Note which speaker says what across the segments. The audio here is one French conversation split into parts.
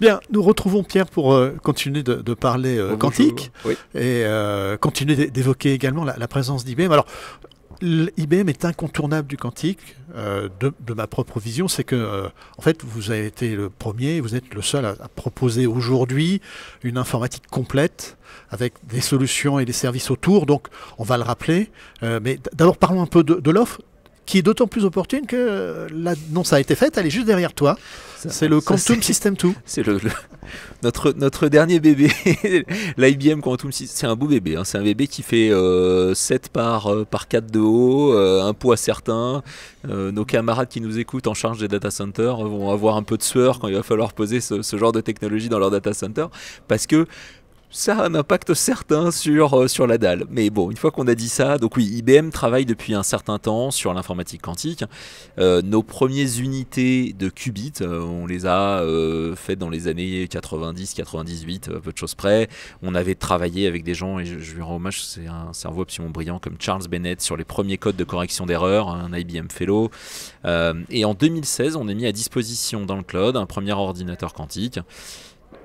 Speaker 1: Bien, nous retrouvons Pierre pour euh, continuer de, parler euh, quantique et euh, continuer d'évoquer également la, présence d'IBM. Alors, l'IBM est incontournable du quantique. de, ma propre vision, c'est que en fait, vous avez été le premier, vous êtes le seul à, proposer aujourd'hui une informatique complète avec des solutions et des services autour. Donc, on va le rappeler. mais d'abord, parlons un peu de l'offre qui est d'autant plus opportune que euh, l'annonce a été faite, elle est juste derrière toi. C'est le Quantum System 2. C'est le,
Speaker 2: notre, notre dernier bébé, l'IBM Quantum System. C'est un beau bébé, hein. c'est un bébé qui fait 7 euh, par, euh, par 4 de haut, un poids certain. nos camarades qui nous écoutent en charge des data centers vont avoir un peu de sueur quand il va falloir poser ce, ce genre de technologie dans leur data center parce que ça a un impact certain sur, euh, sur la dalle. Mais bon, une fois qu'on a dit ça, donc oui, IBM travaille depuis un certain temps sur l'informatique quantique. Euh, nos premières unités de qubits, euh, on les a faites dans les années 90-98, peu de choses près. On avait travaillé avec des gens, et je, lui rends hommage, c'est un cerveau absolument brillant, comme Charles Bennett, sur les premiers codes de correction d'erreur, un IBM Fellow. et en 2016, on a mis à disposition dans le cloud un premier ordinateur quantique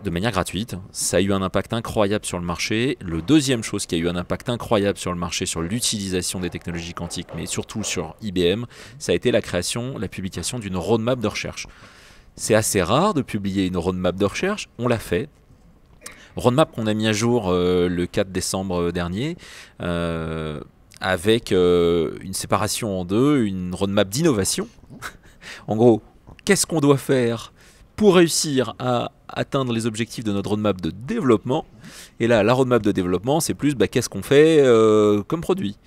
Speaker 2: de manière gratuite. Ça a eu un impact incroyable sur le marché. Le deuxième chose qui a eu un impact incroyable sur le marché, sur l'utilisation des technologies quantiques, mais surtout sur IBM, ça a été la création, la publication d'une roadmap de recherche. C'est assez rare de publier une roadmap de recherche, on l'a fait, roadmap qu'on a mis à jour euh, le 4 décembre dernier. Euh, avec euh, une séparation en deux, une roadmap d'innovation. en gros, qu'est-ce qu'on doit faire pour réussir à atteindre les objectifs de notre roadmap de développement. Et là, la roadmap de développement, c'est plus bah, qu'est-ce qu'on fait euh, comme produit.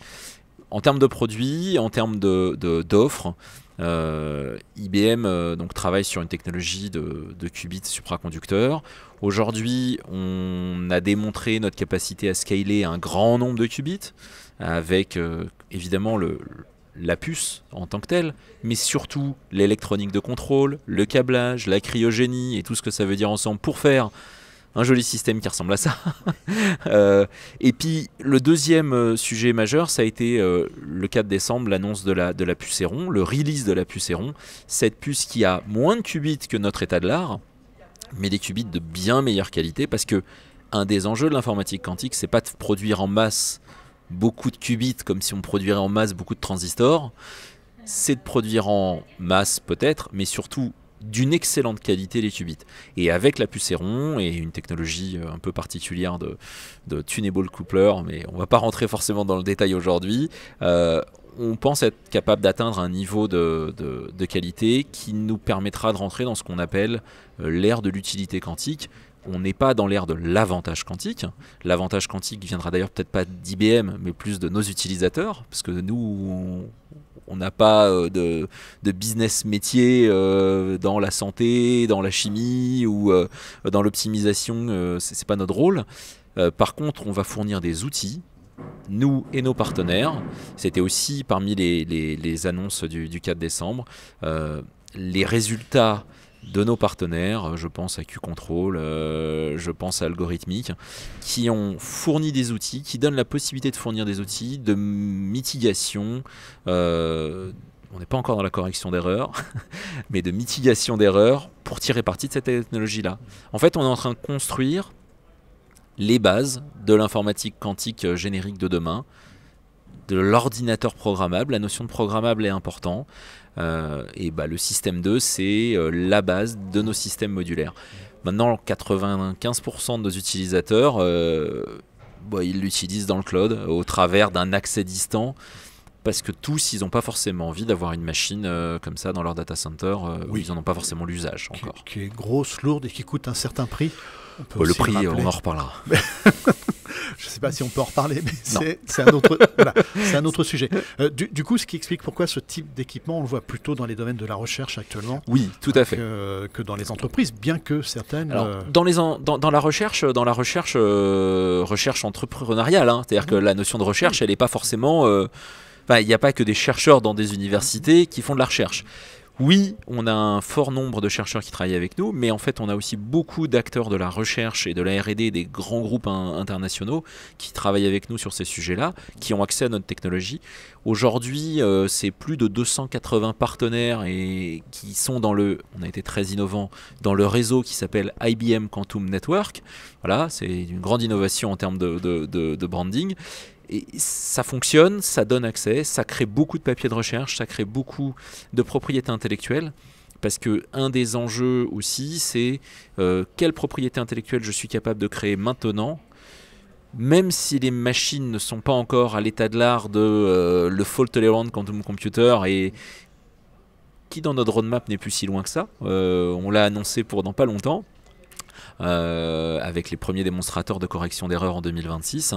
Speaker 2: En termes de produits, en termes d'offres, de, d'offres, euh, IBM euh, donc travaille sur une technologie de, qubits supraconducteurs. Aujourd'hui, on a démontré notre capacité à scaler un grand nombre de qubits, avec évidemment le, la puce en tant que telle, mais surtout l'électronique de contrôle, le câblage, la cryogénie et tout ce que ça veut dire ensemble pour faire un joli système qui ressemble à ça. Euh, et puis le deuxième euh, sujet majeur, ça a été euh, le 4 décembre, l'annonce de la, de la puce le release de la puce cette puce qui a moins de qubits que notre état de l'art, mais des qubits de bien meilleure qualité, parce que un des enjeux de l'informatique quantique, c'est pas de produire en masse beaucoup de qubits comme si on produirait en masse beaucoup de transistors, c'est de produire en masse peut-être, mais surtout d'une excellente qualité les qubits. Et avec la Puceron et une technologie euh, un peu particulière de, de tunable coupler, mais on ne va pas rentrer forcément dans le détail aujourd'hui, euh, on pense être capable d'atteindre un niveau de, de, qualité qui nous permettra de rentrer dans ce qu'on appelle euh, l'ère de l'utilité quantique, on n'est pas dans l'ère de l'avantage quantique. L'avantage quantique viendra d'ailleurs peut-être pas d'IBM, mais plus de nos utilisateurs, parce que nous, on n'a pas euh, de, business métier euh, dans la santé, dans la chimie ou euh, dans l'optimisation, c'est pas notre rôle. par contre, on va fournir des outils nous et nos partenaires. C'était aussi parmi les, annonces du, 4 décembre. les résultats de nos partenaires, euh, je pense à Q-Control, euh, je pense à Algorithmique, qui ont fourni des outils, qui donnent la possibilité de fournir des outils de mitigation. Euh, on n'est pas encore dans la correction d'erreurs, mais de mitigation d'erreurs pour tirer parti de cette technologie-là. En fait, on est en train de construire les bases de l'informatique quantique générique de demain de l'ordinateur programmable. La notion de programmable est importante. Euh, et bah, le système 2, c'est euh, la base de nos systèmes modulaires. Maintenant, 95% de nos utilisateurs, euh, bah, ils l'utilisent dans le cloud au travers d'un accès distant parce que tous, ils n'ont pas forcément envie d'avoir une machine euh, comme ça dans leur data center, euh, où ils n'en ont pas forcément l'usage encore.
Speaker 1: Qui, est grosse, lourde et qui coûte un certain prix. Oh, le prix, on en reparlera. Je ne sais pas si on peut en reparler, mais c'est un, autre, un autre sujet. Euh, du, coup, ce qui explique pourquoi ce type d'équipement, on le voit plutôt dans les domaines de la recherche actuellement. Oui, tout à fait. Que, dans les entreprises, bien que certaines.
Speaker 2: dans, les dans, la recherche, dans la recherche, recherche entrepreneuriale, hein, c'est-à-dire mhm. que la notion de recherche, elle n'est pas forcément il n'y a pas que des chercheurs dans des universités qui font de la recherche. Oui, on a un fort nombre de chercheurs qui travaillent avec nous, mais en fait, on a aussi beaucoup d'acteurs de la recherche et de la R&D des grands groupes internationaux qui travaillent avec nous sur ces sujets-là, qui ont accès à notre technologie. Aujourd'hui, euh, c'est plus de 280 partenaires et qui sont dans le, on a été très innovant dans le réseau qui s'appelle IBM Quantum Network. Voilà, c'est une grande innovation en termes de, de, de, de branding. Et ça fonctionne, ça donne accès, ça crée beaucoup de papiers de recherche, ça crée beaucoup de propriétés intellectuelles. Parce que un des enjeux aussi, c'est euh, quelle propriété intellectuelle je suis capable de créer maintenant, même si les machines ne sont pas encore à l'état de l'art de euh, le fault tolerant quantum computer et qui dans notre roadmap n'est plus si loin que ça. Euh, on l'a annoncé pour dans pas longtemps. avec les premiers démonstrateurs de correction d'erreur en 2026.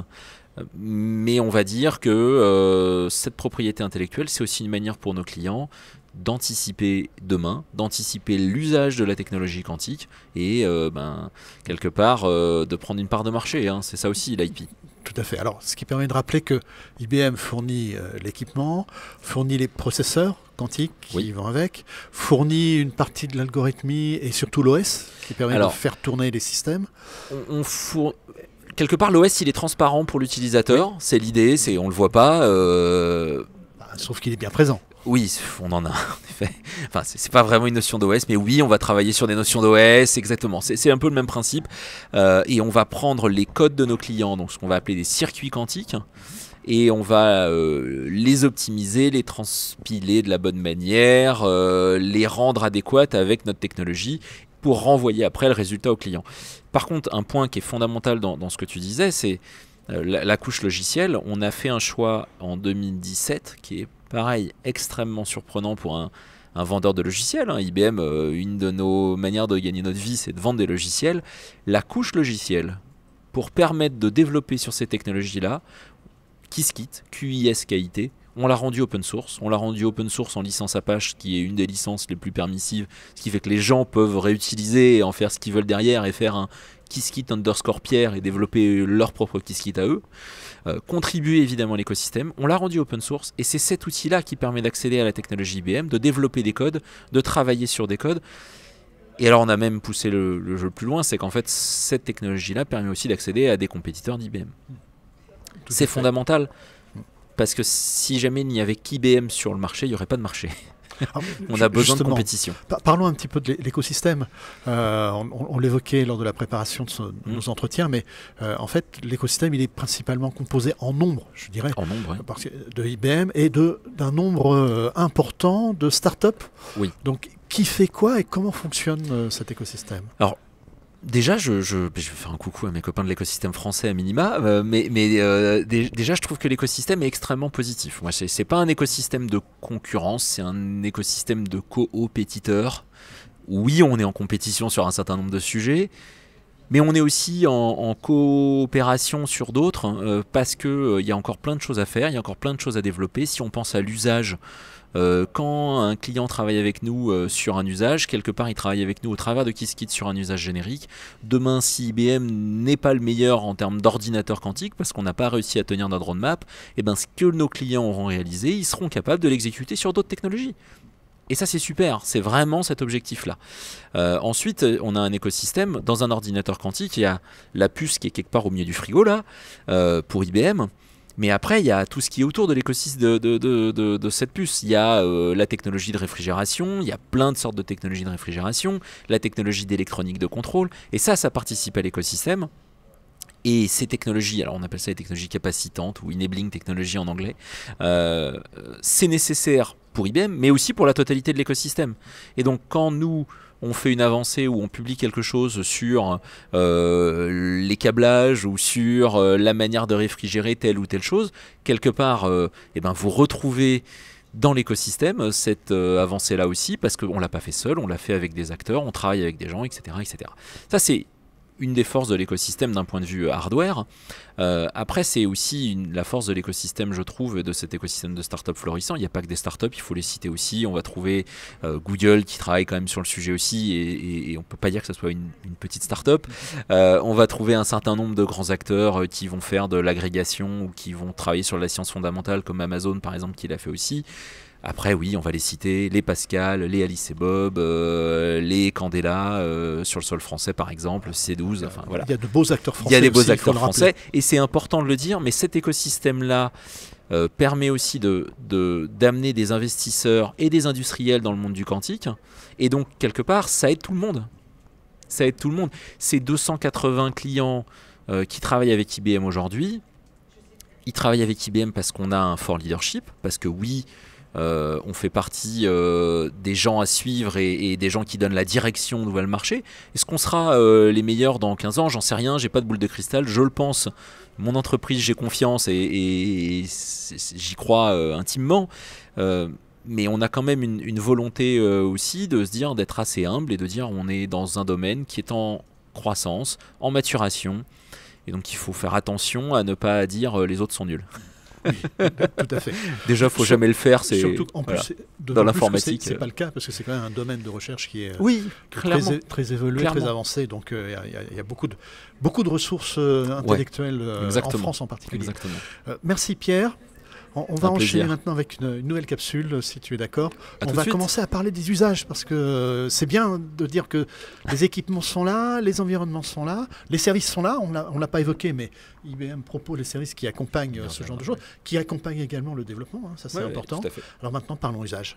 Speaker 2: Mais on va dire que euh, cette propriété intellectuelle, c'est aussi une manière pour nos clients d'anticiper demain, d'anticiper l'usage de la technologie quantique et euh, ben, quelque part euh, de prendre une part de marché. Hein. C'est ça aussi l'IP.
Speaker 1: Tout à fait. Alors, ce qui permet de rappeler que IBM fournit l'équipement, fournit les processeurs quantiques qui vont avec, fournit une partie de l'algorithmie et surtout l'OS qui permet de faire tourner les systèmes. on fournit
Speaker 2: quelque part, l'OS, il est transparent pour l'utilisateur. C'est l'idée, c'est on le voit pas. Euh,
Speaker 1: bah, sauf qu'il est bien présent.
Speaker 2: Oui, on en a, en effet. Enfin, c'est pas vraiment une notion d'OS, mais oui, on va travailler sur des notions d'OS, exactement. C'est un peu le même principe. Euh, et on va prendre les codes de nos clients, donc ce qu'on va appeler des circuits quantiques, et on va euh, les optimiser, les transpiler de la bonne manière, les rendre adéquates avec notre technologie, pour renvoyer après le résultat au client. Par contre, un point qui est fondamental dans, ce que tu disais, c'est euh, la, couche logicielle. On a fait un choix en 2017 qui est pareil extrêmement surprenant pour un, vendeur de logiciels. IBM, hein. euh, une de nos manières de gagner notre vie, c'est de vendre des logiciels. La couche logicielle, pour permettre de développer sur ces technologies-là, qui se quitte, QIS, on l'a rendu open source. On l'a rendu open source en licence Apache, qui est une des licences les plus permissives, ce qui fait que les gens peuvent réutiliser et en faire ce qu'ils veulent derrière et faire un Kisskit underscore Pierre et développer leur propre Kisskit à eux. Euh, contribuer évidemment à l'écosystème. On l'a rendu open source et c'est cet outil-là qui permet d'accéder à la technologie IBM, de développer des codes, de travailler sur des codes. Et alors on a même poussé le, jeu plus loin, c'est qu'en fait cette technologie-là permet aussi d'accéder à des compétiteurs d'IBM. C'est fondamental parce que si jamais il n'y avait qu'IBM sur le marché, il n'y aurait pas de marché. Ah, on a besoin de compétition.
Speaker 1: parlons un petit peu de l'écosystème. Euh, on, l'évoquait lors de la préparation de, mm. nos entretiens, mais euh, en fait, l'écosystème, il est principalement composé en nombre, je dirais. De IBM et d'un nombre euh, important de startups. Oui. Donc, qui fait quoi et comment fonctionne cet écosystème
Speaker 2: Alors, Déjà, je, je, vais faire un coucou à mes copains de l'écosystème français à minima, euh, mais, mais euh, déjà, je trouve que l'écosystème est extrêmement positif. Moi, c'est pas un écosystème de concurrence, c'est un écosystème de coopétiteurs. Oui, on est en compétition sur un certain nombre de sujets, mais on est aussi en, coopération sur d'autres euh, parce qu'il euh, y a encore plein de choses à faire, il y a encore plein de choses à développer. Si on pense à l'usage, euh, quand un client travaille avec nous sur un usage, quelque part il travaille avec nous au travers de KissKit sur un usage générique. Demain, si IBM n'est pas le meilleur en termes d'ordinateur quantique parce qu'on n'a pas réussi à tenir notre roadmap, et eh ben ce que nos clients auront réalisé, ils seront capables de l'exécuter sur d'autres technologies. Et ça, c'est super, c'est vraiment cet objectif-là. Euh, ensuite, euh, on a un écosystème. Dans un ordinateur quantique, il y a la puce qui est quelque part au milieu du frigo, là, euh, pour IBM. Mais après, il y a tout ce qui est autour de l'écosystème de, de, cette puce. Il y a la technologie de réfrigération, il y a plein de sortes de technologies de réfrigération, la technologie d'électronique de contrôle. Et ça, ça participe à l'écosystème. Et ces technologies, alors on appelle ça les technologies capacitantes ou enabling technologies en anglais, c'est nécessaire pour IBM, mais aussi pour la totalité de l'écosystème. Et donc quand nous on fait une avancée ou on publie quelque chose sur euh, les câblages ou sur euh, la manière de réfrigérer telle ou telle chose, quelque part, euh, eh ben, vous retrouvez dans l'écosystème cette avancée-là aussi, parce qu'on ne l'a pas fait seul, on l'a fait avec des acteurs, on travaille avec des gens, etc. etc. Ça, c'est une des forces de l'écosystème d'un point de vue hardware. Euh, après, c'est aussi une, la force de l'écosystème, je trouve, de cet écosystème de startups florissant. Il n'y a pas que des startups, il faut les citer aussi. On va trouver euh, Google qui travaille quand même sur le sujet aussi, et, on ne peut pas dire que ce soit une, petite startup. Euh, on va trouver un certain nombre de grands acteurs euh, qui vont faire de l'agrégation ou qui vont travailler sur la science fondamentale, comme Amazon par exemple, qui l'a fait aussi. Après, oui, on va les citer, les Pascal, les Alice et Bob, euh, les Candela, euh, sur le sol français par exemple, C12, enfin voilà. Il y a de beaux acteurs français. Il y a des beaux acteurs français, et c'est important de le dire, mais cet écosystème-là euh, permet aussi d'amener de, d'amener des investisseurs et des industriels dans le monde du quantique, et donc quelque part, ça aide tout le monde. Ça aide tout le monde. Ces 280 clients qui travaillent avec IBM aujourd'hui, ils travaillent avec IBM parce qu'on a un fort leadership, parce que oui, euh, on fait partie euh, des gens à suivre et, des gens qui donnent la direction au nouvel marché. Est-ce qu'on sera euh, les meilleurs dans 15 ans J'en sais rien, j'ai pas de boule de cristal, je le pense. Mon entreprise, j'ai confiance et, j'y crois intimement. mais on a quand même une, une volonté aussi de se dire, d'être assez humble et de dire on est dans un domaine qui est en croissance, en maturation. Et donc il faut faire attention à ne pas dire les autres sont nuls tout à fait. Déjà, faut jamais le faire. C'est surtout en plus, dans l'informatique. C'est euh. pas le
Speaker 1: cas parce que c'est quand même un domaine de recherche qui est euh, oui, très, très, évolué, très avancé. Donc euh, il y, a beaucoup de beaucoup de ressources intellectuelles en France en particulier. merci Pierre. On, va enchaîner maintenant avec une, nouvelle capsule, si tu es d'accord. On va commencer à parler des usages, parce que euh, c'est bien de dire que les équipements sont là, les environnements sont là, les services sont là. On ne l'a pas évoqué, mais IBM propose les services qui accompagnent euh, ce genre de choses, qui accompagnent également le développement. Hein, ça, c'est important. Alors maintenant, parlons usage.